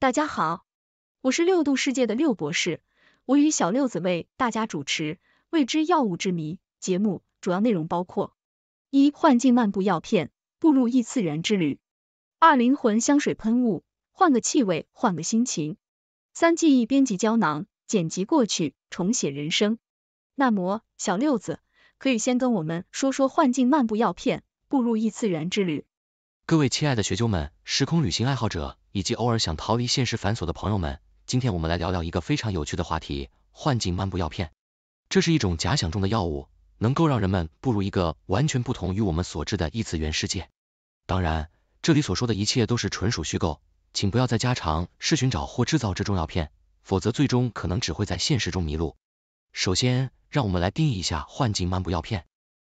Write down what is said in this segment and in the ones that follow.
大家好，我是六度世界的六博士，我与小六子为大家主持《未知药物之谜》节目，主要内容包括：一、幻境漫步药片，步入异次元之旅；二、灵魂香水喷雾，换个气味，换个心情；三、记忆编辑胶囊，剪辑过去，重写人生。那么，小六子可以先跟我们说说幻境漫步药片，步入异次元之旅。各位亲爱的学究们，时空旅行爱好者。以及偶尔想逃离现实繁琐的朋友们，今天我们来聊聊一个非常有趣的话题——幻境漫步药片。这是一种假想中的药物，能够让人们步入一个完全不同于我们所知的异次元世界。当然，这里所说的一切都是纯属虚构，请不要再加尝试寻找或制造这种药片，否则最终可能只会在现实中迷路。首先，让我们来定义一下幻境漫步药片。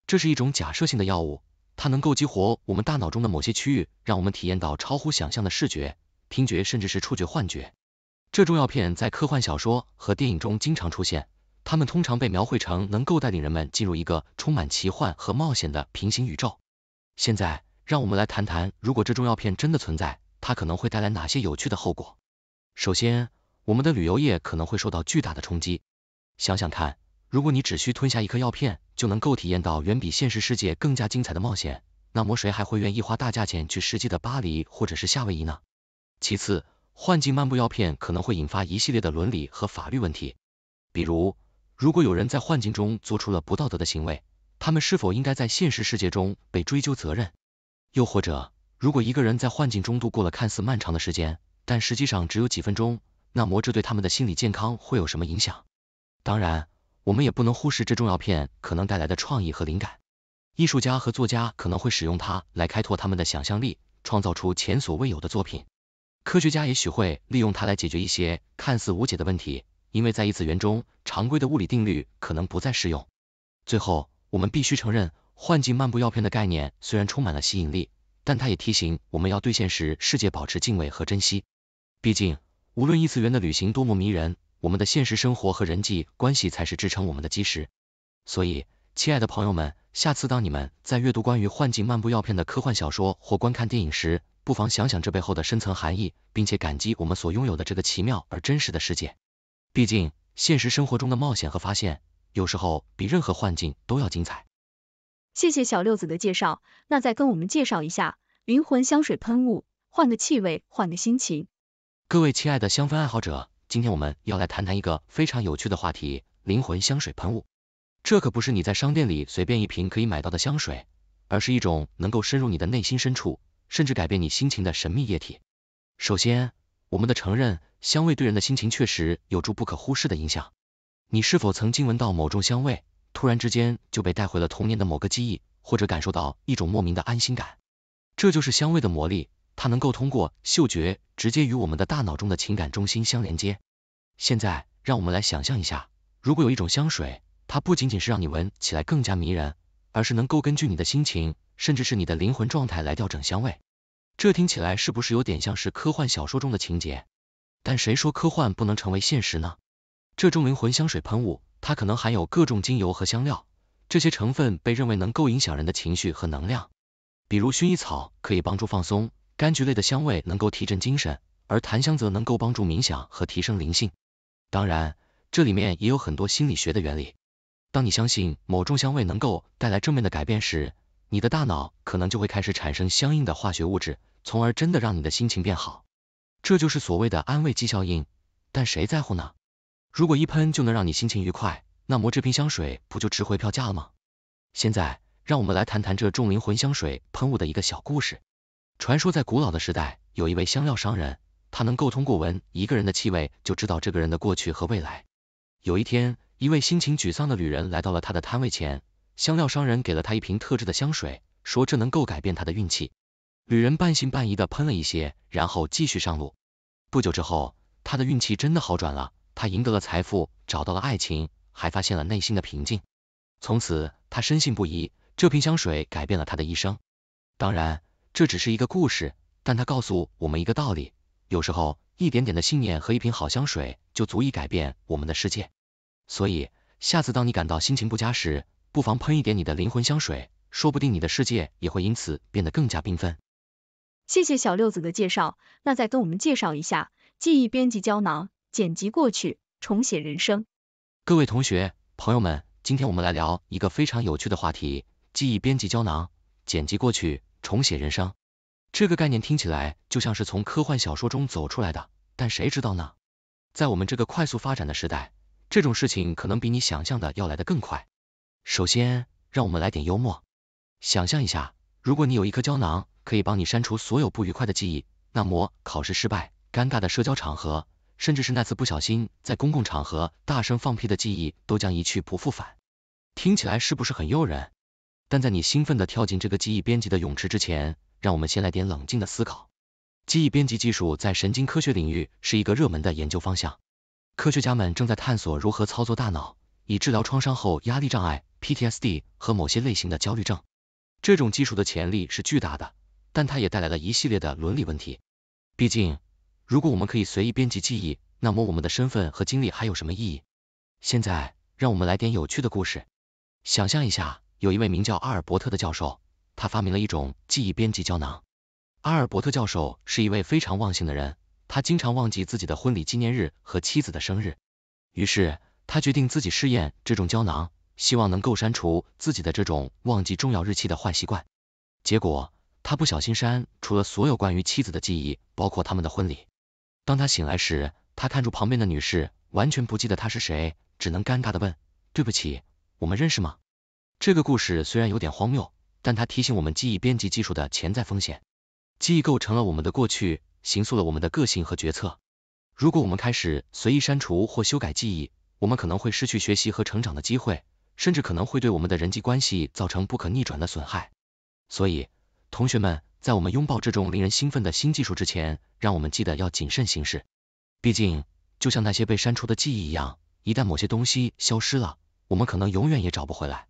这是一种假设性的药物，它能够激活我们大脑中的某些区域，让我们体验到超乎想象的视觉。听觉甚至是触觉幻觉，这种药片在科幻小说和电影中经常出现，它们通常被描绘成能够带领人们进入一个充满奇幻和冒险的平行宇宙。现在，让我们来谈谈，如果这种药片真的存在，它可能会带来哪些有趣的后果。首先，我们的旅游业可能会受到巨大的冲击。想想看，如果你只需吞下一颗药片就能够体验到远比现实世界更加精彩的冒险，那么谁还会愿意花大价钱去实际的巴黎或者是夏威夷呢？其次，幻境漫步药片可能会引发一系列的伦理和法律问题。比如，如果有人在幻境中做出了不道德的行为，他们是否应该在现实世界中被追究责任？又或者，如果一个人在幻境中度过了看似漫长的时间，但实际上只有几分钟，那么这对他们的心理健康会有什么影响？当然，我们也不能忽视这种药片可能带来的创意和灵感。艺术家和作家可能会使用它来开拓他们的想象力，创造出前所未有的作品。科学家也许会利用它来解决一些看似无解的问题，因为在异次元中，常规的物理定律可能不再适用。最后，我们必须承认，幻境漫步药片的概念虽然充满了吸引力，但它也提醒我们要对现实世界保持敬畏和珍惜。毕竟，无论异次元的旅行多么迷人，我们的现实生活和人际关系才是支撑我们的基石。所以，亲爱的朋友们，下次当你们在阅读关于幻境漫步药片的科幻小说或观看电影时，不妨想想这背后的深层含义，并且感激我们所拥有的这个奇妙而真实的世界。毕竟现实生活中的冒险和发现，有时候比任何幻境都要精彩。谢谢小六子的介绍，那再跟我们介绍一下灵魂香水喷雾，换个气味，换个心情。各位亲爱的香氛爱好者，今天我们要来谈谈一个非常有趣的话题——灵魂香水喷雾。这可不是你在商店里随便一瓶可以买到的香水，而是一种能够深入你的内心深处。甚至改变你心情的神秘液体。首先，我们的承认，香味对人的心情确实有助不可忽视的影响。你是否曾经闻到某种香味，突然之间就被带回了童年的某个记忆，或者感受到一种莫名的安心感？这就是香味的魔力，它能够通过嗅觉直接与我们的大脑中的情感中心相连接。现在，让我们来想象一下，如果有一种香水，它不仅仅是让你闻起来更加迷人。而是能够根据你的心情，甚至是你的灵魂状态来调整香味。这听起来是不是有点像是科幻小说中的情节？但谁说科幻不能成为现实呢？这种灵魂香水喷雾，它可能含有各种精油和香料，这些成分被认为能够影响人的情绪和能量。比如薰衣草可以帮助放松，柑橘类的香味能够提振精神，而檀香则能够帮助冥想和提升灵性。当然，这里面也有很多心理学的原理。当你相信某种香味能够带来正面的改变时，你的大脑可能就会开始产生相应的化学物质，从而真的让你的心情变好。这就是所谓的安慰剂效应。但谁在乎呢？如果一喷就能让你心情愉快，那么这瓶香水不就值回票价了吗？现在，让我们来谈谈这种灵魂香水喷雾的一个小故事。传说在古老的时代，有一位香料商人，他能够通过闻一个人的气味，就知道这个人的过去和未来。有一天，一位心情沮丧的旅人来到了他的摊位前，香料商人给了他一瓶特制的香水，说这能够改变他的运气。旅人半信半疑的喷了一些，然后继续上路。不久之后，他的运气真的好转了，他赢得了财富，找到了爱情，还发现了内心的平静。从此，他深信不疑，这瓶香水改变了他的一生。当然，这只是一个故事，但它告诉我们一个道理：有时候，一点点的信念和一瓶好香水就足以改变我们的世界。所以，下次当你感到心情不佳时，不妨喷一点你的灵魂香水，说不定你的世界也会因此变得更加缤纷。谢谢小六子的介绍，那再跟我们介绍一下记忆编辑胶囊，剪辑过去，重写人生。各位同学、朋友们，今天我们来聊一个非常有趣的话题——记忆编辑胶囊，剪辑过去，重写人生。这个概念听起来就像是从科幻小说中走出来的，但谁知道呢？在我们这个快速发展的时代。这种事情可能比你想象的要来得更快。首先，让我们来点幽默。想象一下，如果你有一颗胶囊可以帮你删除所有不愉快的记忆，那么考试失败、尴尬的社交场合，甚至是那次不小心在公共场合大声放屁的记忆，都将一去不复返。听起来是不是很诱人？但在你兴奋的跳进这个记忆编辑的泳池之前，让我们先来点冷静的思考。记忆编辑技术在神经科学领域是一个热门的研究方向。科学家们正在探索如何操作大脑，以治疗创伤后压力障碍 （PTSD） 和某些类型的焦虑症。这种技术的潜力是巨大的，但它也带来了一系列的伦理问题。毕竟，如果我们可以随意编辑记忆，那么我们的身份和经历还有什么意义？现在，让我们来点有趣的故事。想象一下，有一位名叫阿尔伯特的教授，他发明了一种记忆编辑胶囊。阿尔伯特教授是一位非常忘性的人。他经常忘记自己的婚礼纪念日和妻子的生日，于是他决定自己试验这种胶囊，希望能够删除自己的这种忘记重要日期的坏习惯。结果他不小心删除了所有关于妻子的记忆，包括他们的婚礼。当他醒来时，他看住旁边的女士完全不记得她是谁，只能尴尬的问：“对不起，我们认识吗？”这个故事虽然有点荒谬，但它提醒我们记忆编辑技术的潜在风险。记忆构成了我们的过去。形塑了我们的个性和决策。如果我们开始随意删除或修改记忆，我们可能会失去学习和成长的机会，甚至可能会对我们的人际关系造成不可逆转的损害。所以，同学们，在我们拥抱这种令人兴奋的新技术之前，让我们记得要谨慎行事。毕竟，就像那些被删除的记忆一样，一旦某些东西消失了，我们可能永远也找不回来。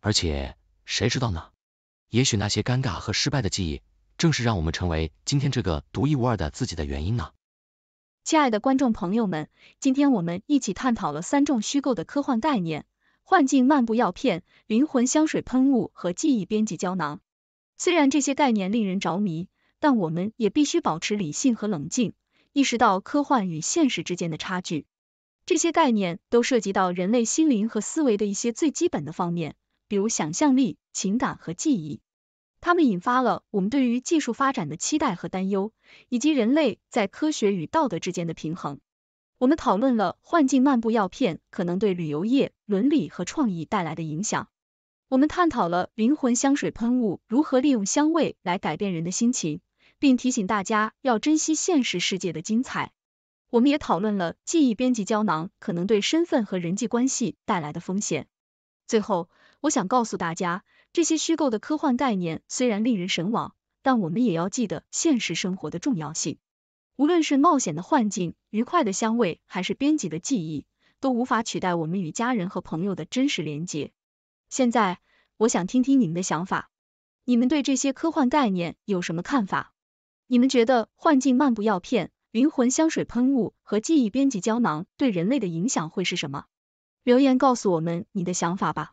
而且，谁知道呢？也许那些尴尬和失败的记忆……正是让我们成为今天这个独一无二的自己的原因呢。亲爱的观众朋友们，今天我们一起探讨了三种虚构的科幻概念：幻境漫步药片、灵魂香水喷雾和记忆编辑胶囊。虽然这些概念令人着迷，但我们也必须保持理性和冷静，意识到科幻与现实之间的差距。这些概念都涉及到人类心灵和思维的一些最基本的方面，比如想象力、情感和记忆。它们引发了我们对于技术发展的期待和担忧，以及人类在科学与道德之间的平衡。我们讨论了幻境漫步药片可能对旅游业、伦理和创意带来的影响。我们探讨了灵魂香水喷雾如何利用香味来改变人的心情，并提醒大家要珍惜现实世界的精彩。我们也讨论了记忆编辑胶囊可能对身份和人际关系带来的风险。最后，我想告诉大家。这些虚构的科幻概念虽然令人神往，但我们也要记得现实生活的重要性。无论是冒险的幻境、愉快的香味，还是编辑的记忆，都无法取代我们与家人和朋友的真实连接。现在，我想听听你们的想法。你们对这些科幻概念有什么看法？你们觉得幻境漫步药片、灵魂香水喷雾和记忆编辑胶囊对人类的影响会是什么？留言告诉我们你的想法吧。